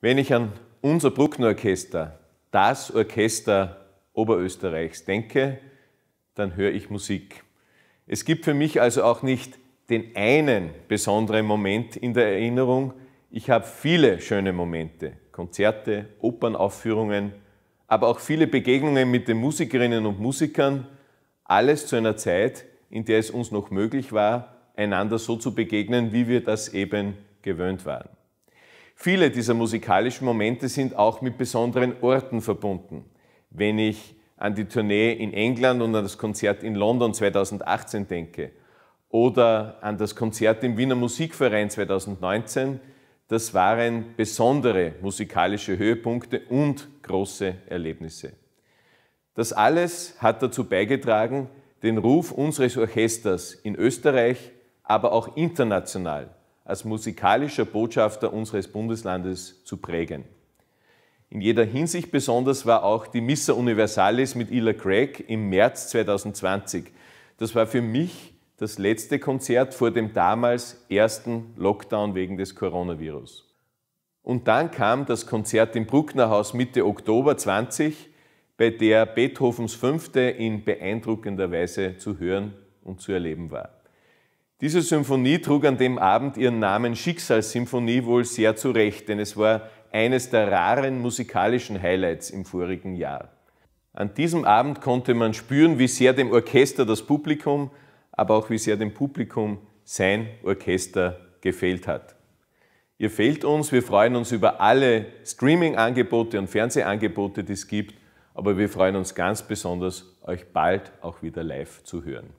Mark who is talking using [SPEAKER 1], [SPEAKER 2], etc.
[SPEAKER 1] Wenn ich an unser Bruckner-Orchester, das Orchester Oberösterreichs, denke, dann höre ich Musik. Es gibt für mich also auch nicht den einen besonderen Moment in der Erinnerung. Ich habe viele schöne Momente, Konzerte, Opernaufführungen, aber auch viele Begegnungen mit den Musikerinnen und Musikern. Alles zu einer Zeit, in der es uns noch möglich war, einander so zu begegnen, wie wir das eben gewöhnt waren. Viele dieser musikalischen Momente sind auch mit besonderen Orten verbunden. Wenn ich an die Tournee in England und an das Konzert in London 2018 denke oder an das Konzert im Wiener Musikverein 2019, das waren besondere musikalische Höhepunkte und große Erlebnisse. Das alles hat dazu beigetragen, den Ruf unseres Orchesters in Österreich, aber auch international als musikalischer Botschafter unseres Bundeslandes zu prägen. In jeder Hinsicht besonders war auch die Missa Universalis mit Ila Craig im März 2020. Das war für mich das letzte Konzert vor dem damals ersten Lockdown wegen des Coronavirus. Und dann kam das Konzert im Brucknerhaus Mitte Oktober 20, bei der Beethovens Fünfte in beeindruckender Weise zu hören und zu erleben war. Diese Symphonie trug an dem Abend ihren Namen Schicksalssymphonie wohl sehr zurecht, denn es war eines der raren musikalischen Highlights im vorigen Jahr. An diesem Abend konnte man spüren, wie sehr dem Orchester das Publikum, aber auch wie sehr dem Publikum sein Orchester gefehlt hat. Ihr fehlt uns, wir freuen uns über alle Streaming-Angebote und Fernsehangebote, die es gibt, aber wir freuen uns ganz besonders, euch bald auch wieder live zu hören.